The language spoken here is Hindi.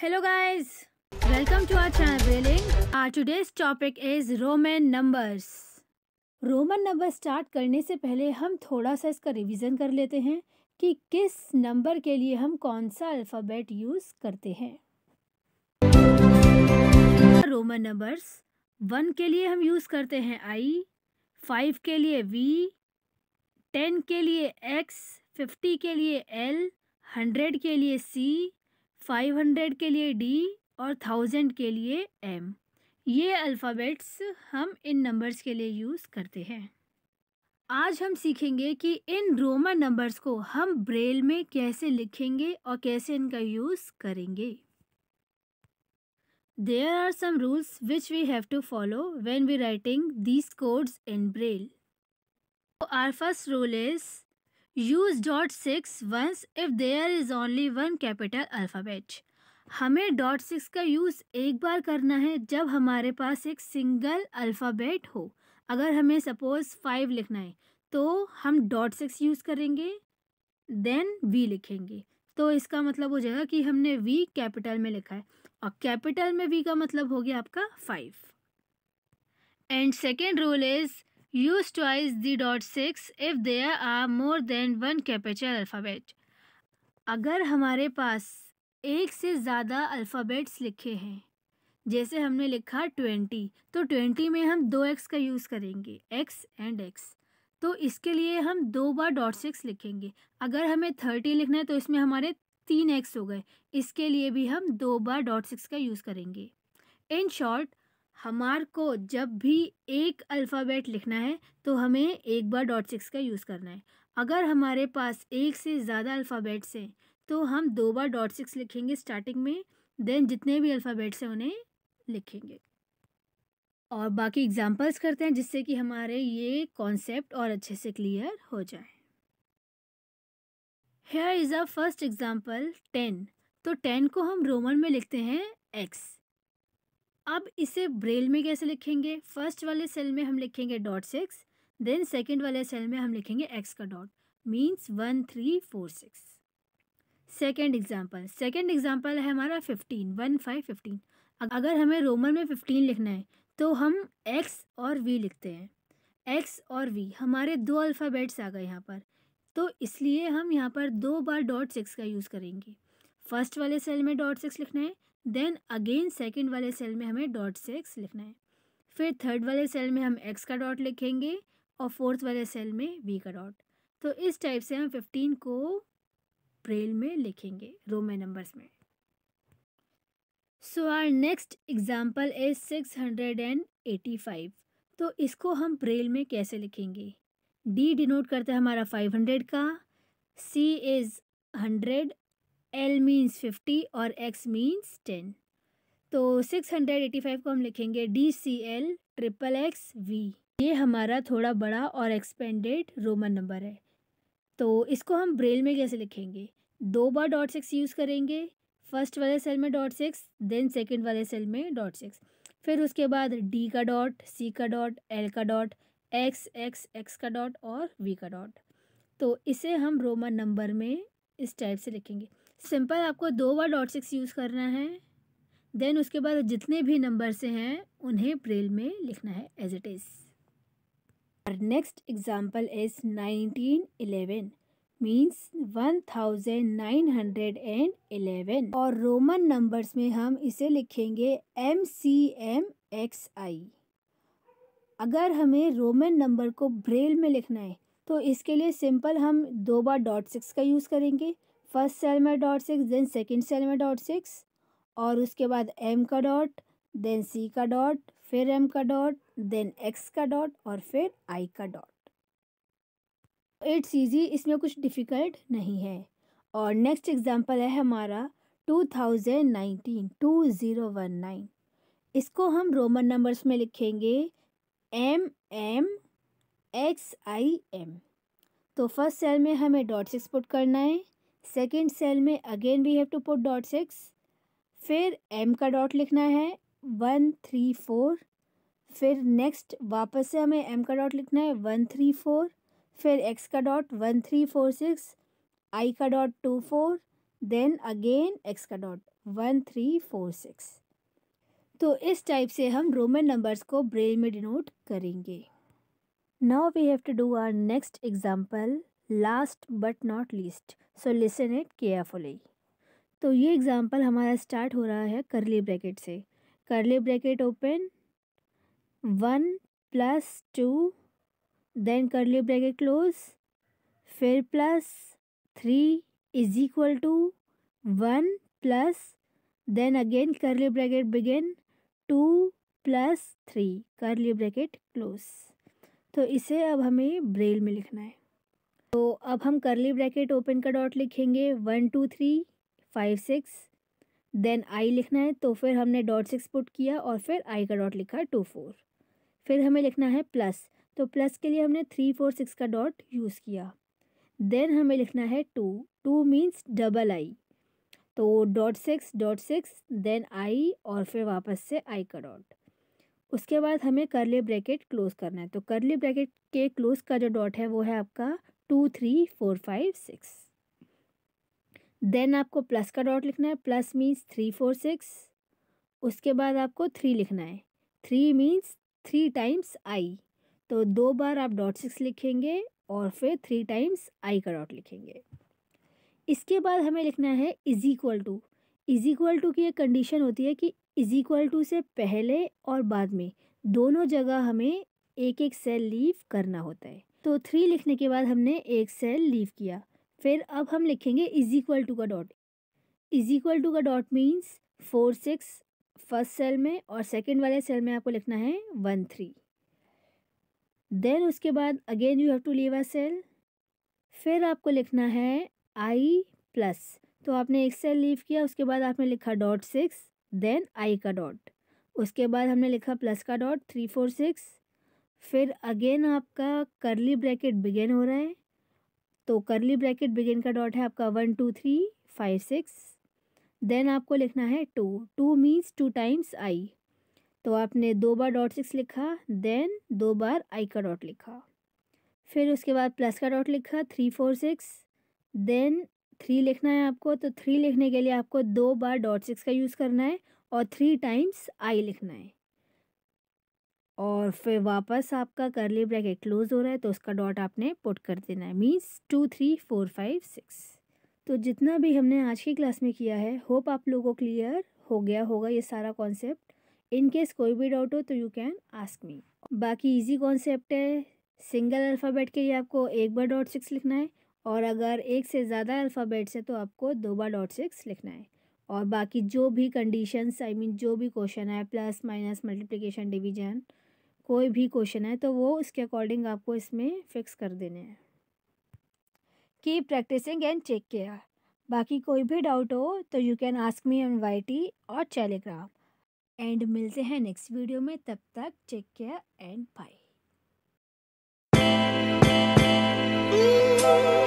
Hello guys welcome to our channel Breling. Our today's topic is Roman numbers Roman number start करने से पहले हम थोड़ा सा इसका रिवीजन कर लेते हैं कि किस नंबर के लिए हम कौन सा अल्फ़ाबेट यूज़ करते हैं रोमन नंबर्स वन के लिए हम यूज़ करते हैं आई फाइव के लिए वी टेन के लिए एक्स फिफ्टी के लिए एल हंड्रेड के लिए सी फाइव हंड्रेड के लिए डी और थाउजेंड के लिए एम ये अल्फ़ाबेट्स हम इन नंबर्स के लिए यूज़ करते हैं आज हम सीखेंगे कि इन रोमन नंबर्स को हम ब्रेल में कैसे लिखेंगे और कैसे इनका यूज़ करेंगे there are some rules which we have to follow when we writing these codes in Braille our first rule is use dot six once if there is only one capital alphabet हमें डॉट सिक्स का यूज़ एक बार करना है जब हमारे पास एक सिंगल अल्फ़ाबेट हो अगर हमें सपोज़ फाइव लिखना है तो हम डॉट सिक्स यूज़ करेंगे देन वी लिखेंगे तो इसका मतलब हो जाएगा कि हमने वी कैपिटल में लिखा है और कैपिटल में वी का मतलब हो गया आपका five and second rule is Use twice the dot six if there are more than one capital alphabet. अगर हमारे पास एक से ज़्यादा अल्फ़ाबेट्स लिखे हैं जैसे हमने लिखा ट्वेंटी तो ट्वेंटी में हम दो एक्स का यूज़ करेंगे एक्स एंड एक्स तो इसके लिए हम दो बार डॉट सिक्स लिखेंगे अगर हमें थर्टी लिखना है तो इसमें हमारे तीन एक्स हो गए इसके लिए भी हम दो बार डॉट सिक्स का यूज़ करेंगे इन शॉर्ट हमार को जब भी एक अल्फ़ाबेट लिखना है तो हमें एक बार डॉट सिक्स का यूज़ करना है अगर हमारे पास एक से ज़्यादा अल्फ़ाबेट्स हैं तो हम दो बार डॉट सिक्स लिखेंगे स्टार्टिंग में देन जितने भी अल्फ़ाबेट्स हैं उन्हें लिखेंगे और बाकी एग्जांपल्स करते हैं जिससे कि हमारे ये कॉन्सेप्ट और अच्छे से क्लियर हो जाए here is a first example ten तो टेन को हम रोमन में लिखते हैं एक्स अब इसे ब्रेल में कैसे लिखेंगे फर्स्ट वाले सेल में हम लिखेंगे डॉट सिक्स देन सेकेंड वाले सेल में हम लिखेंगे एक्स का dot means one three four six second example second example है हमारा फिफ्टीन वन फाइव फिफ्टीन अगर हमें रोमन में फिफ्टीन लिखना है तो हम एक्स और वी लिखते हैं एक्स और वी हमारे दो अल्फ़ाबेट्स आ गए यहाँ पर तो इसलिए हम यहाँ पर दो बार डॉट सिक्स का यूज़ करेंगे फर्स्ट वाले सेल में डॉट सिक्स लिखना है देन अगेन सेकेंड वाले सेल में हमें डॉट से एक्स लिखना है फिर थर्ड वाले सेल में हम एक्स का डॉट लिखेंगे और फोर्थ वाले सेल में वी का डॉट तो इस टाइप से हम फिफ्टीन को ब्रेल में लिखेंगे में नंबर्स में so our next example is six hundred and eighty five तो इसको हम ब्रेल में कैसे लिखेंगे डी डिनोट करता है हमारा फाइव हंड्रेड का C is hundred L means fifty और एक्स मीन्स टेन तो सिक्स हंड्रेड एटी फाइव को हम लिखेंगे D C L triple X V ये हमारा थोड़ा बड़ा और एक्सपेंडेड रोमन नंबर है तो इसको हम ब्रेल में कैसे लिखेंगे दो बार डॉट सिक्स यूज़ करेंगे फर्स्ट वाले सेल में डॉट सिक्स देन सेकेंड वाले सेल में डॉट सिक्स फिर उसके बाद डी का डॉट सी का डॉट एल का डॉट एक्स एक्स एक्स का डॉट और वी का डॉट तो इसे हम रोमन नंबर में इस टाइप से लिखेंगे सिंपल आपको दो बार डॉट सिक्स यूज़ करना है देन उसके बाद जितने भी नंबर से हैं उन्हें ब्रेल में लिखना है एज इट इज़ और next example is nineteen eleven means one thousand nine hundred and eleven और रोमन नंबर्स में हम इसे लिखेंगे M C M X I अगर हमें रोमन नंबर को ब्रेल में लिखना है तो इसके लिए सिंपल हम दो बार डॉट सिक्स का यूज़ करेंगे फर्स्ट सेल में dot six then second cell में डॉट सिक्स और उसके बाद एम का डॉट देन सी का डॉट फिर एम का डॉट देन एक्स का डॉट और फिर आई का डॉट इट्स ईजी इसमें कुछ डिफ़िकल्ट नहीं है और नेक्स्ट एग्जाम्पल है हमारा two thousand nineteen two zero one nine इसको हम रोमन नंबर्स में लिखेंगे M M X I M तो फर्स्ट सेल में हमें डॉट सिक्स पुट करना है सेकेंड सेल में again we have to put dot six फिर एम का डॉट लिखना है वन थ्री फोर फिर नेक्स्ट वापस से हमें एम का डॉट लिखना है वन थ्री फोर फिर एक्स का dot one three four six I का dot two four then again X का dot one three four six तो इस टाइप से हम रोमन नंबर्स को ब्रेल में डिनोट करेंगे now we have to do our next example last but not least so listen it carefully तो ये एग्ज़ाम्पल हमारा स्टार्ट हो रहा है करली ब्रैकेट से curly bracket open one plus two then curly bracket close फिर plus three is equal to one plus then again curly bracket begin two plus three curly bracket close तो इसे अब हमें ब्रेल में लिखना है तो अब हम करली ब्रैकेट ओपन का डॉट लिखेंगे one two three five six then I लिखना है तो फिर हमने डॉट सिक्स पुट किया और फिर आई का डॉट लिखा टू फोर फिर हमें लिखना है प्लस तो प्लस के लिए हमने थ्री फोर सिक्स का डॉट यूज़ किया देन हमें लिखना है two two means double I तो dot six dot six then I और फिर वापस से आई का डॉट उसके बाद हमें करली ब्रैकेट क्लोज़ करना है तो करली ब्रैकेट के क्लोज़ का जो डॉट है वो है आपका two three four five six then आपको प्लस का डॉट लिखना है plus means three four six उसके बाद आपको थ्री लिखना है थ्री मीन्स थ्री टाइम्स आई तो दो बार आप डॉट सिक्स लिखेंगे और फिर थ्री टाइम्स आई का डॉट लिखेंगे इसके बाद हमें लिखना है is equal to is equal to की एक कंडीशन होती है कि इज इक्वल टू से पहले और बाद में दोनों जगह हमें एक एक सेल लीव करना होता है तो थ्री लिखने के बाद हमने एक सेल लीव किया फिर अब हम लिखेंगे इज इक्वल टू का डॉट इज इक्वल टू का dot means four six first cell में और सेकेंड वाले सेल में आपको लिखना है वन थ्री देन उसके बाद again you have to leave a cell फिर आपको लिखना है आई प्लस तो आपने एक सेल लीव किया उसके बाद आपने लिखा डॉट सिक्स देन आई का डॉट उसके बाद हमने लिखा प्लस का डॉट थ्री फोर सिक्स फिर अगेन आपका करली ब्रैकेट बिगेन हो रहा है तो करली ब्रैकेट बिगेन का डॉट है आपका one two three five six then आपको लिखना है two two means two times आई तो आपने दो बार डॉट सिक्स लिखा देन दो बार आई का डॉट लिखा फिर उसके बाद प्लस का डॉट लिखा three four six then three लिखना है आपको तो थ्री लिखने के लिए आपको दो बार डॉट सिक्स का यूज़ करना है और थ्री टाइम्स आई लिखना है और फिर वापस आपका करली ब्रैकेट क्लोज हो रहा है तो उसका डॉट आपने पुट कर देना है means two three four five six तो जितना भी हमने आज की क्लास में किया है होप आप लोगों को क्लियर हो गया होगा ये सारा कॉन्सेप्ट इन केस कोई भी डाउट हो तो यू कैन आस्क मी बाकी इजी कॉन्सेप्ट है सिंगल अल्फ़ाबेट के लिए आपको एक बार डॉट सिक्स लिखना है और अगर एक से ज़्यादा अल्फ़ाबेट्स है तो आपको दो बार डॉट सिक्स लिखना है और बाकी जो भी कंडीशंस आई मीन जो भी क्वेश्चन है प्लस माइनस मल्टीप्लिकेशन डिवीजन कोई भी क्वेश्चन है तो वो इसके अकॉर्डिंग आपको इसमें फिक्स कर देने हैं की प्रैक्टिसिंग एंड चेक केयर बाकी कोई भी डाउट हो तो you can ask me on वाई और टेलीग्राम एंड मिलते हैं नेक्स्ट वीडियो में तब तक चेक केयर एंड बाय